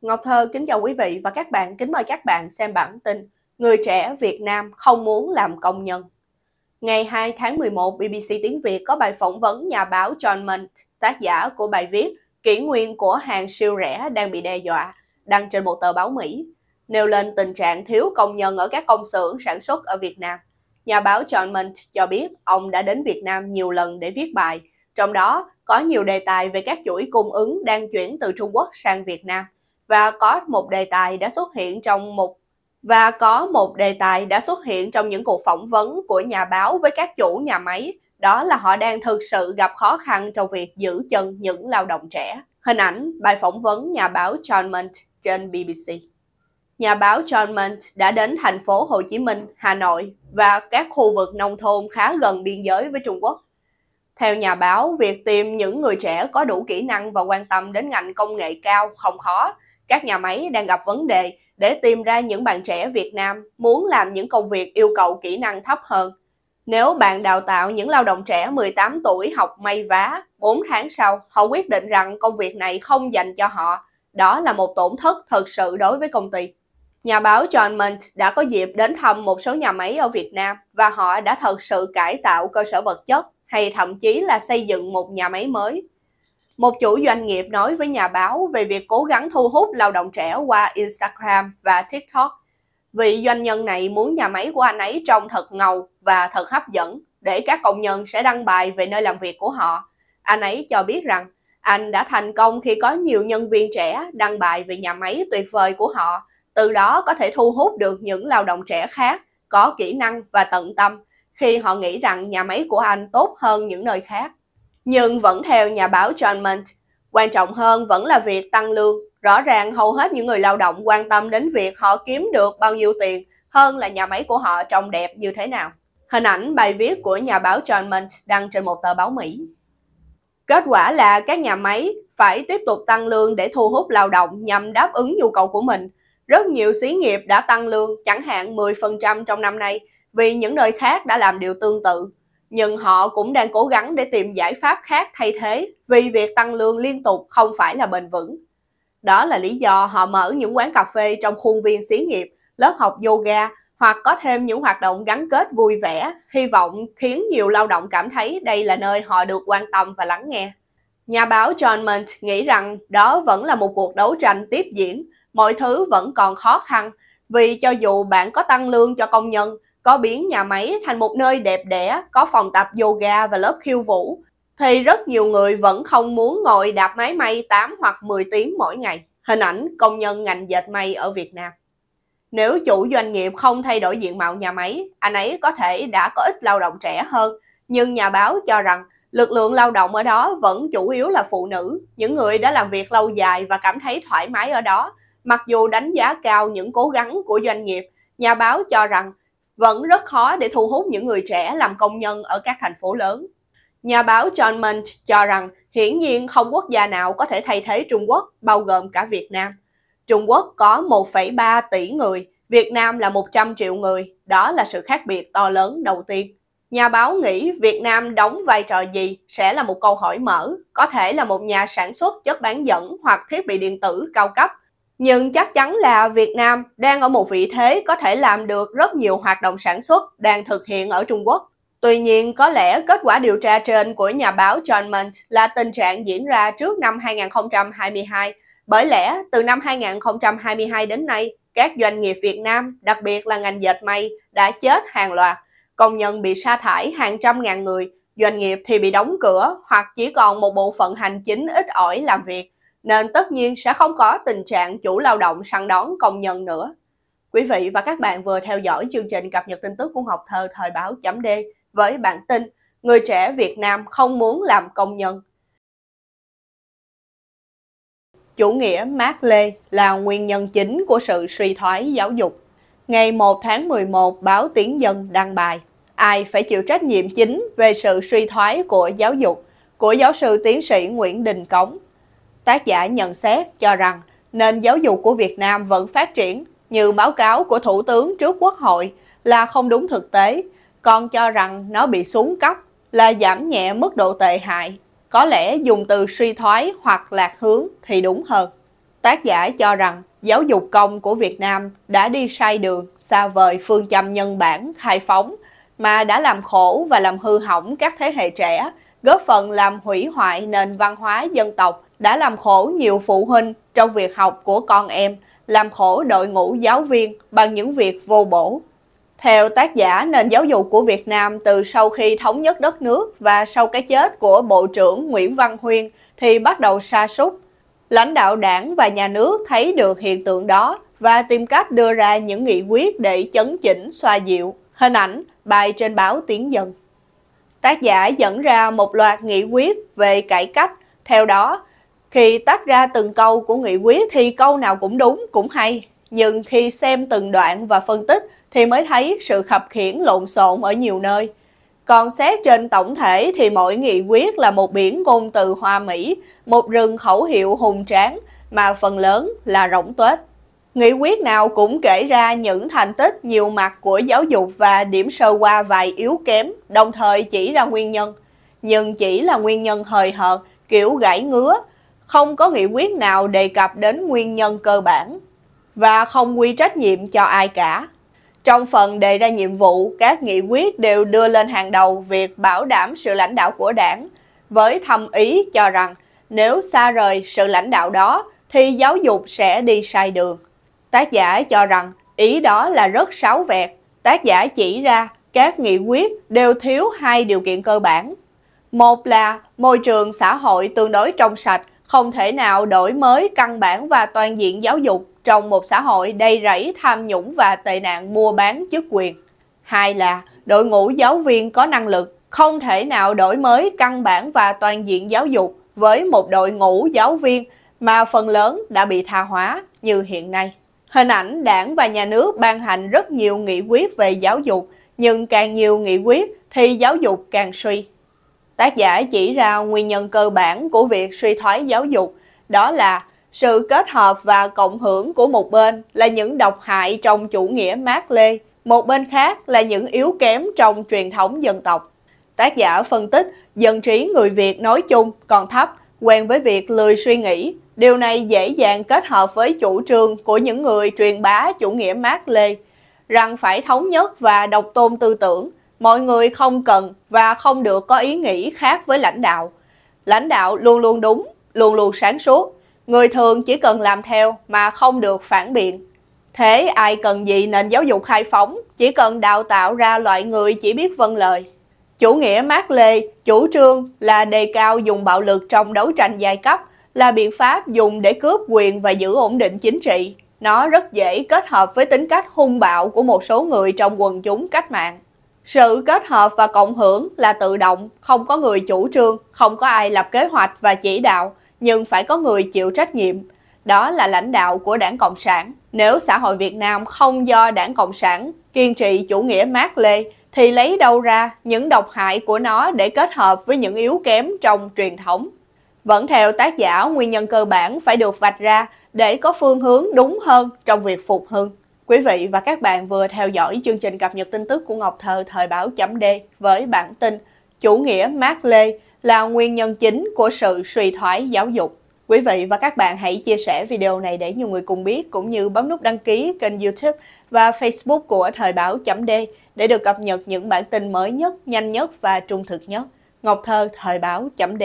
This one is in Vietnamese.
Ngọc Thơ kính chào quý vị và các bạn, kính mời các bạn xem bản tin Người trẻ Việt Nam không muốn làm công nhân. Ngày 2 tháng 11, BBC Tiếng Việt có bài phỏng vấn nhà báo John Mint, tác giả của bài viết Kỷ nguyên của hàng siêu rẻ đang bị đe dọa, đăng trên một tờ báo Mỹ, nêu lên tình trạng thiếu công nhân ở các công xưởng sản xuất ở Việt Nam. Nhà báo John Mint cho biết ông đã đến Việt Nam nhiều lần để viết bài, trong đó có nhiều đề tài về các chuỗi cung ứng đang chuyển từ Trung Quốc sang Việt Nam – và có một đề tài đã xuất hiện trong một và có một đề tài đã xuất hiện trong những cuộc phỏng vấn của nhà báo với các chủ nhà máy, đó là họ đang thực sự gặp khó khăn trong việc giữ chân những lao động trẻ. Hình ảnh bài phỏng vấn nhà báo John Munt trên BBC. Nhà báo John Munt đã đến thành phố Hồ Chí Minh, Hà Nội và các khu vực nông thôn khá gần biên giới với Trung Quốc. Theo nhà báo, việc tìm những người trẻ có đủ kỹ năng và quan tâm đến ngành công nghệ cao không khó, các nhà máy đang gặp vấn đề để tìm ra những bạn trẻ Việt Nam muốn làm những công việc yêu cầu kỹ năng thấp hơn. Nếu bạn đào tạo những lao động trẻ 18 tuổi học may vá, 4 tháng sau họ quyết định rằng công việc này không dành cho họ, đó là một tổn thất thật sự đối với công ty. Nhà báo John Munt đã có dịp đến thăm một số nhà máy ở Việt Nam và họ đã thật sự cải tạo cơ sở vật chất hay thậm chí là xây dựng một nhà máy mới một chủ doanh nghiệp nói với nhà báo về việc cố gắng thu hút lao động trẻ qua Instagram và TikTok. Vị doanh nhân này muốn nhà máy của anh ấy trông thật ngầu và thật hấp dẫn để các công nhân sẽ đăng bài về nơi làm việc của họ. Anh ấy cho biết rằng anh đã thành công khi có nhiều nhân viên trẻ đăng bài về nhà máy tuyệt vời của họ, từ đó có thể thu hút được những lao động trẻ khác có kỹ năng và tận tâm khi họ nghĩ rằng nhà máy của anh tốt hơn những nơi khác. Nhưng vẫn theo nhà báo John Munt, quan trọng hơn vẫn là việc tăng lương. Rõ ràng hầu hết những người lao động quan tâm đến việc họ kiếm được bao nhiêu tiền hơn là nhà máy của họ trông đẹp như thế nào. Hình ảnh bài viết của nhà báo John Munt đăng trên một tờ báo Mỹ. Kết quả là các nhà máy phải tiếp tục tăng lương để thu hút lao động nhằm đáp ứng nhu cầu của mình. Rất nhiều xí nghiệp đã tăng lương chẳng hạn 10% trong năm nay vì những nơi khác đã làm điều tương tự nhưng họ cũng đang cố gắng để tìm giải pháp khác thay thế vì việc tăng lương liên tục không phải là bền vững. Đó là lý do họ mở những quán cà phê trong khuôn viên xí nghiệp, lớp học yoga hoặc có thêm những hoạt động gắn kết vui vẻ, hy vọng khiến nhiều lao động cảm thấy đây là nơi họ được quan tâm và lắng nghe. Nhà báo John Munt nghĩ rằng đó vẫn là một cuộc đấu tranh tiếp diễn, mọi thứ vẫn còn khó khăn, vì cho dù bạn có tăng lương cho công nhân có biến nhà máy thành một nơi đẹp đẽ, có phòng tập yoga và lớp khiêu vũ, thì rất nhiều người vẫn không muốn ngồi đạp máy may 8 hoặc 10 tiếng mỗi ngày. Hình ảnh công nhân ngành dệt may ở Việt Nam. Nếu chủ doanh nghiệp không thay đổi diện mạo nhà máy, anh ấy có thể đã có ít lao động trẻ hơn, nhưng nhà báo cho rằng lực lượng lao động ở đó vẫn chủ yếu là phụ nữ, những người đã làm việc lâu dài và cảm thấy thoải mái ở đó. Mặc dù đánh giá cao những cố gắng của doanh nghiệp, nhà báo cho rằng vẫn rất khó để thu hút những người trẻ làm công nhân ở các thành phố lớn. Nhà báo John Munt cho rằng hiển nhiên không quốc gia nào có thể thay thế Trung Quốc, bao gồm cả Việt Nam. Trung Quốc có 1,3 tỷ người, Việt Nam là 100 triệu người, đó là sự khác biệt to lớn đầu tiên. Nhà báo nghĩ Việt Nam đóng vai trò gì sẽ là một câu hỏi mở, có thể là một nhà sản xuất chất bán dẫn hoặc thiết bị điện tử cao cấp nhưng chắc chắn là Việt Nam đang ở một vị thế có thể làm được rất nhiều hoạt động sản xuất đang thực hiện ở Trung Quốc. Tuy nhiên, có lẽ kết quả điều tra trên của nhà báo John Munt là tình trạng diễn ra trước năm 2022. Bởi lẽ, từ năm 2022 đến nay, các doanh nghiệp Việt Nam, đặc biệt là ngành dệt may, đã chết hàng loạt. Công nhân bị sa thải hàng trăm ngàn người, doanh nghiệp thì bị đóng cửa hoặc chỉ còn một bộ phận hành chính ít ỏi làm việc nên tất nhiên sẽ không có tình trạng chủ lao động săn đón công nhân nữa. Quý vị và các bạn vừa theo dõi chương trình cập nhật tin tức của Học Thơ Thời báo chấm D với bản tin Người trẻ Việt Nam không muốn làm công nhân. Chủ nghĩa Mác Lê là nguyên nhân chính của sự suy thoái giáo dục. Ngày 1 tháng 11, báo Tiếng Dân đăng bài Ai phải chịu trách nhiệm chính về sự suy thoái của giáo dục của giáo sư tiến sĩ Nguyễn Đình Cống tác giả nhận xét cho rằng nền giáo dục của Việt Nam vẫn phát triển như báo cáo của Thủ tướng trước Quốc hội là không đúng thực tế, còn cho rằng nó bị xuống cấp là giảm nhẹ mức độ tệ hại. Có lẽ dùng từ suy thoái hoặc lạc hướng thì đúng hơn. Tác giả cho rằng giáo dục công của Việt Nam đã đi sai đường, xa vời phương châm nhân bản, khai phóng, mà đã làm khổ và làm hư hỏng các thế hệ trẻ, góp phần làm hủy hoại nền văn hóa dân tộc đã làm khổ nhiều phụ huynh trong việc học của con em, làm khổ đội ngũ giáo viên bằng những việc vô bổ. Theo tác giả, nền giáo dục của Việt Nam từ sau khi thống nhất đất nước và sau cái chết của Bộ trưởng Nguyễn Văn Huyên thì bắt đầu sa sút. Lãnh đạo đảng và nhà nước thấy được hiện tượng đó và tìm cách đưa ra những nghị quyết để chấn chỉnh xoa dịu. Hình ảnh, bài trên báo Tiến Dân. Tác giả dẫn ra một loạt nghị quyết về cải cách. Theo đó, khi tách ra từng câu của nghị quyết thì câu nào cũng đúng, cũng hay. Nhưng khi xem từng đoạn và phân tích thì mới thấy sự khập khiển lộn xộn ở nhiều nơi. Còn xét trên tổng thể thì mỗi nghị quyết là một biển ngôn từ hoa mỹ, một rừng khẩu hiệu hùng tráng mà phần lớn là rỗng tuếch. Nghị quyết nào cũng kể ra những thành tích nhiều mặt của giáo dục và điểm sơ qua vài yếu kém, đồng thời chỉ ra nguyên nhân. Nhưng chỉ là nguyên nhân hời hợt, kiểu gãy ngứa, không có nghị quyết nào đề cập đến nguyên nhân cơ bản và không quy trách nhiệm cho ai cả. Trong phần đề ra nhiệm vụ, các nghị quyết đều đưa lên hàng đầu việc bảo đảm sự lãnh đạo của đảng, với thâm ý cho rằng nếu xa rời sự lãnh đạo đó thì giáo dục sẽ đi sai đường. Tác giả cho rằng ý đó là rất sáo vẹt. Tác giả chỉ ra các nghị quyết đều thiếu hai điều kiện cơ bản. Một là môi trường xã hội tương đối trong sạch không thể nào đổi mới căn bản và toàn diện giáo dục trong một xã hội đầy rẫy tham nhũng và tệ nạn mua bán chức quyền. Hai là đội ngũ giáo viên có năng lực không thể nào đổi mới căn bản và toàn diện giáo dục với một đội ngũ giáo viên mà phần lớn đã bị tha hóa như hiện nay. Hình ảnh đảng và nhà nước ban hành rất nhiều nghị quyết về giáo dục, nhưng càng nhiều nghị quyết thì giáo dục càng suy. Tác giả chỉ ra nguyên nhân cơ bản của việc suy thoái giáo dục, đó là sự kết hợp và cộng hưởng của một bên là những độc hại trong chủ nghĩa Mác Lê, một bên khác là những yếu kém trong truyền thống dân tộc. Tác giả phân tích dân trí người Việt nói chung còn thấp, quen với việc lười suy nghĩ. Điều này dễ dàng kết hợp với chủ trương của những người truyền bá chủ nghĩa Mác Lê, rằng phải thống nhất và độc tôn tư tưởng, mọi người không cần và không được có ý nghĩ khác với lãnh đạo. Lãnh đạo luôn luôn đúng, luôn luôn sáng suốt, người thường chỉ cần làm theo mà không được phản biện. Thế ai cần gì nền giáo dục khai phóng, chỉ cần đào tạo ra loại người chỉ biết vâng lời. Chủ nghĩa Mác Lê, chủ trương là đề cao dùng bạo lực trong đấu tranh giai cấp, là biện pháp dùng để cướp quyền và giữ ổn định chính trị. Nó rất dễ kết hợp với tính cách hung bạo của một số người trong quần chúng cách mạng. Sự kết hợp và cộng hưởng là tự động, không có người chủ trương, không có ai lập kế hoạch và chỉ đạo, nhưng phải có người chịu trách nhiệm. Đó là lãnh đạo của đảng Cộng sản. Nếu xã hội Việt Nam không do đảng Cộng sản kiên trì chủ nghĩa mát lê, thì lấy đâu ra những độc hại của nó để kết hợp với những yếu kém trong truyền thống. Vẫn theo tác giả, nguyên nhân cơ bản phải được vạch ra để có phương hướng đúng hơn trong việc phục hưng. Quý vị và các bạn vừa theo dõi chương trình cập nhật tin tức của Ngọc Thơ thời báo chấm D với bản tin Chủ nghĩa Mác Lê là nguyên nhân chính của sự suy thoái giáo dục. Quý vị và các bạn hãy chia sẻ video này để nhiều người cùng biết cũng như bấm nút đăng ký kênh YouTube và Facebook của Thời báo chấm D để được cập nhật những bản tin mới nhất, nhanh nhất và trung thực nhất. Ngọc Thơ Thời báo chấm D